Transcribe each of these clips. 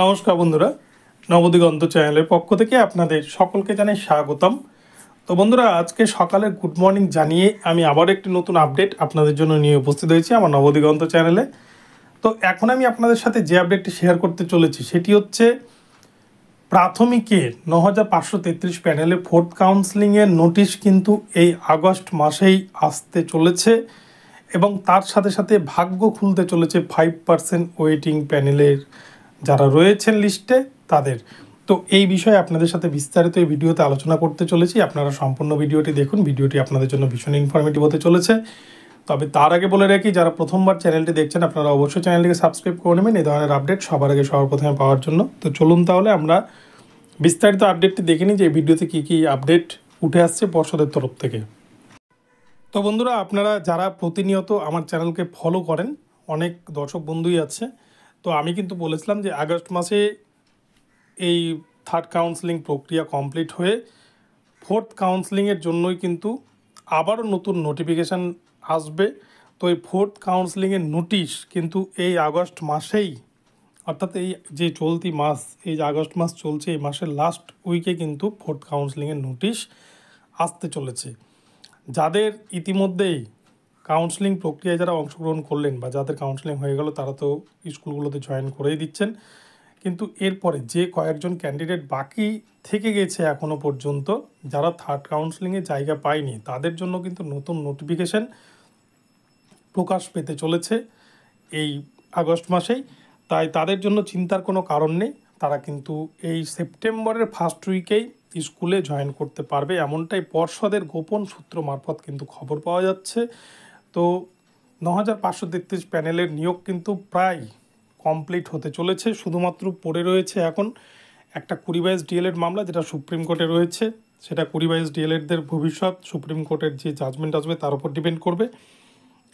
নমস্কার বন্ধুরা নবদিগন্ত চ্যানেলের পক্ষ থেকে আপনাদের সকলকে জানাই স্বাগতম তো বন্ধুরা আজকে সকালে গুড মর্নিং জানিয়ে আমি আবার একটি নতুন আপডেট আপনাদের জন্য নিয়ে উপস্থিত হয়েছি আমার নবদিগন্ত চ্যানেলে তো এখন আমি আপনাদের সাথে যে আপডেটটি শেয়ার করতে চলেছি সেটি হচ্ছে প্রাথমিকে ন হাজার পাঁচশো তেত্রিশ প্যানেলের ফোর্থ কাউন্সিলিংয়ের নোটিশ কিন্তু এই আগস্ট মাসেই আসতে চলেছে এবং তার সাথে সাথে ভাগ্য খুলতে চলেছে ফাইভ পার্সেন্ট ওয়েটিং প্যানেলের যারা রয়েছেন লিস্টে তাদের তো এই বিষয়ে আপনাদের সাথে বিস্তারিত এই ভিডিওতে আলোচনা করতে চলেছি আপনারা সম্পূর্ণ ভিডিওটি দেখুন ভিডিওটি আপনাদের জন্য ভীষণ ইনফরমেটিভ হতে চলেছে তবে তার আগে বলে রাখি যারা প্রথমবার চ্যানেলটি দেখছেন আপনারা অবশ্যই চ্যানেলটিকে সাবস্ক্রাইব করে নেবেন এই ধরনের আপডেট সবার আগে সবার প্রথমে পাওয়ার জন্য তো চলুন তাহলে আমরা বিস্তারিত আপডেটটি দেখে নিই যে এই ভিডিওতে কী কী আপডেট উঠে আসছে পর্ষদের তরফ থেকে তো বন্ধুরা আপনারা যারা প্রতিনিয়ত আমার চ্যানেলকে ফলো করেন অনেক দর্শক বন্ধুই আছে তো আমি কিন্তু বলেছিলাম যে আগস্ট মাসে এই থার্ড কাউন্সেলিং প্রক্রিয়া কমপ্লিট হয়ে ফোর্থ কাউন্সেলিংয়ের জন্যই কিন্তু আবারও নতুন নোটিফিকেশান আসবে তো এই ফোর্থ কাউন্সেলিংয়ের নোটিশ কিন্তু এই আগস্ট মাসেই অর্থাৎ এই যে চলতি মাস এই যে আগস্ট মাস চলছে এই মাসের লাস্ট উইকে কিন্তু ফোর্থ কাউন্সেলিংয়ের নোটিশ আসতে চলেছে যাদের ইতিমধ্যেই কাউন্সেলিং প্রক্রিয়ায় যারা অংশগ্রহণ করলেন বা যাদের কাউন্সেলিং হয়ে গেল তারা তো স্কুলগুলোতে জয়েন করেই দিচ্ছেন কিন্তু এরপরে যে কয়েকজন ক্যান্ডিডেট বাকি থেকে গেছে এখনও পর্যন্ত যারা থার্ড কাউন্সেলিংয়ে জায়গা পায়নি তাদের জন্য কিন্তু নতুন নোটিফিকেশান প্রকাশ পেতে চলেছে এই আগস্ট মাসেই তাই তাদের জন্য চিন্তার কোনো কারণ নেই তারা কিন্তু এই সেপ্টেম্বরের ফার্স্ট উইকেই স্কুলে জয়েন করতে পারবে এমনটাই পর্ষদের গোপন সূত্র মারফত কিন্তু খবর পাওয়া যাচ্ছে তো ন হাজার পাঁচশো তেত্রিশ প্যানেলের নিয়োগ কিন্তু প্রায় কমপ্লিট হতে চলেছে শুধুমাত্র পড়ে রয়েছে এখন একটা কুড়ি বাইশ ডিএলএড মামলা যেটা সুপ্রিম কোর্টে রয়েছে সেটা কুড়ি বাইশ ডিএলএডদের ভবিষ্যৎ সুপ্রিম কোর্টের যে জাজমেন্ট আসবে তার উপর ডিপেন্ড করবে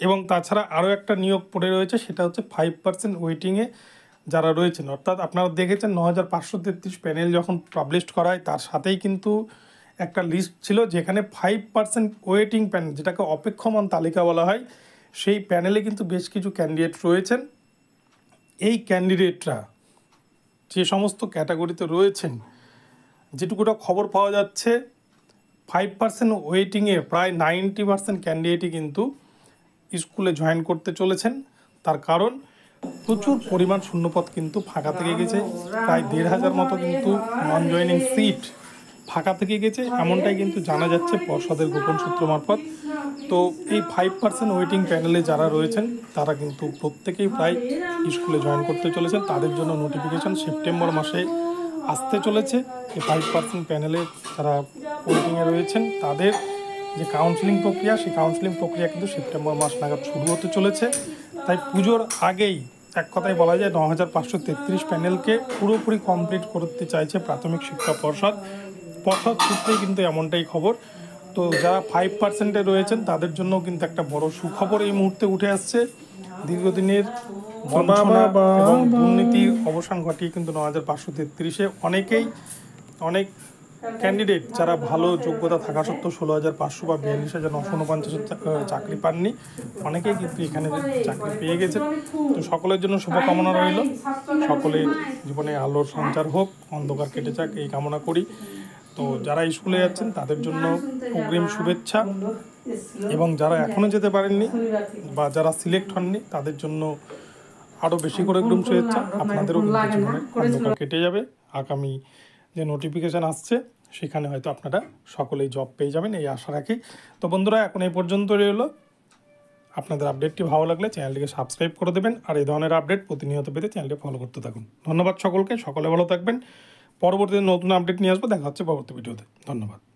এবং তাছাড়া আরও একটা নিয়োগ পড়ে রয়েছে সেটা হচ্ছে ফাইভ পার্সেন্ট ওয়েটিংয়ে যারা রয়েছেন অর্থাৎ আপনারা দেখেছেন ন হাজার পাঁচশো তেত্রিশ প্যানেল যখন পাবলিশ করা হয় তার সাথেই কিন্তু একটা লিস্ট ছিল যেখানে ফাইভ পার্সেন্ট ওয়েটিং প্যানেল যেটাকে অপেক্ষমান তালিকা বলা হয় সেই প্যানেলে কিন্তু বেশ কিছু ক্যান্ডিডেট রয়েছেন এই ক্যান্ডিডেটরা যে সমস্ত ক্যাটাগরিতে রয়েছেন যেটুকুটা খবর পাওয়া যাচ্ছে ফাইভ পার্সেন্ট ওয়েটিংয়ে প্রায় নাইনটি পার্সেন্ট ক্যান্ডিডেটই কিন্তু স্কুলে জয়েন করতে চলেছেন তার কারণ প্রচুর পরিমাণ শূন্যপদ কিন্তু ফাঁকা থেকে গেছে প্রায় দেড় হাজার মতো কিন্তু নন জয়েনিং সিট ফাঁকা থেকে গেছে এমনটাই কিন্তু জানা যাচ্ছে পর্ষদের গোপন সূত্র মারফত তো এই ফাইভ পার্সেন্ট ওয়েটিং প্যানেলে যারা রয়েছেন তারা কিন্তু প্রত্যেকেই প্রায় স্কুলে জয়েন করতে চলেছেন তাদের জন্য নোটিফিকেশন সেপ্টেম্বর মাসে আসতে চলেছে এই ফাইভ পার্সেন্ট প্যানেলে যারা ওয়েটিংয়ে রয়েছেন তাদের যে কাউন্সিলিং প্রক্রিয়া সেই কাউন্সিলিং প্রক্রিয়া কিন্তু সেপ্টেম্বর মাস নাগাদ শুরু হতে চলেছে তাই পুজোর আগেই এক কথায় বলা যায় ন হাজার পাঁচশো তেত্রিশ প্যানেলকে পুরোপুরি কমপ্লিট করতে চাইছে প্রাথমিক শিক্ষা পর্ষদ পথক সূত্রেই কিন্তু এমনটাই খবর তো যারা ফাইভ পার্সেন্টে রয়েছেন তাদের জন্য কিন্তু একটা বড় সুখবর এই মুহূর্তে উঠে আসছে দীর্ঘদিনের দুর্নীতির অবসান ঘটিয়ে কিন্তু ন হাজার পাঁচশো তেত্রিশে অনেকেই অনেক ক্যান্ডিডেট যারা ভালো যোগ্যতা থাকা সত্ত্বেও ষোলো হাজার পাঁচশো বা বিয়াল্লিশ হাজার নশো উনপঞ্চাশ চাকরি পাননি অনেকেই কিন্তু এখানে চাকরি পেয়ে গেছে তো সকলের জন্য শুভকামনা রইল সকলের জীবনে আলোর সঞ্চার হোক অন্ধকার কেটে যাক এই কামনা করি তো যারা স্কুলে যাচ্ছেন তাদের জন্য অগ্রিম শুভেচ্ছা এবং যারা এখনও যেতে পারেননি বা যারা সিলেক্ট হননি তাদের জন্য আরও বেশি করে অগ্রিম শুভেচ্ছা আপনাদেরও কেটে যাবে আগামী যে নোটিফিকেশান আসছে সেখানে হয়তো আপনারা সকলেই জব পেয়ে যাবেন এই আশা রাখি তো বন্ধুরা এখন এই পর্যন্ত রইলো আপনাদের আপডেটটি ভালো লাগলে চ্যানেলটিকে সাবস্ক্রাইব করে দেবেন আর এই ধরনের আপডেট প্রতিনিয়ত পেতে চ্যানেলটি ফলো করতে থাকুন ধন্যবাদ সকলকে সকলে ভালো থাকবেন পরবর্তীতে নতুন আপডেট নিয়ে আসবো দেখা হচ্ছে পরবর্তী ভিডিওতে ধন্যবাদ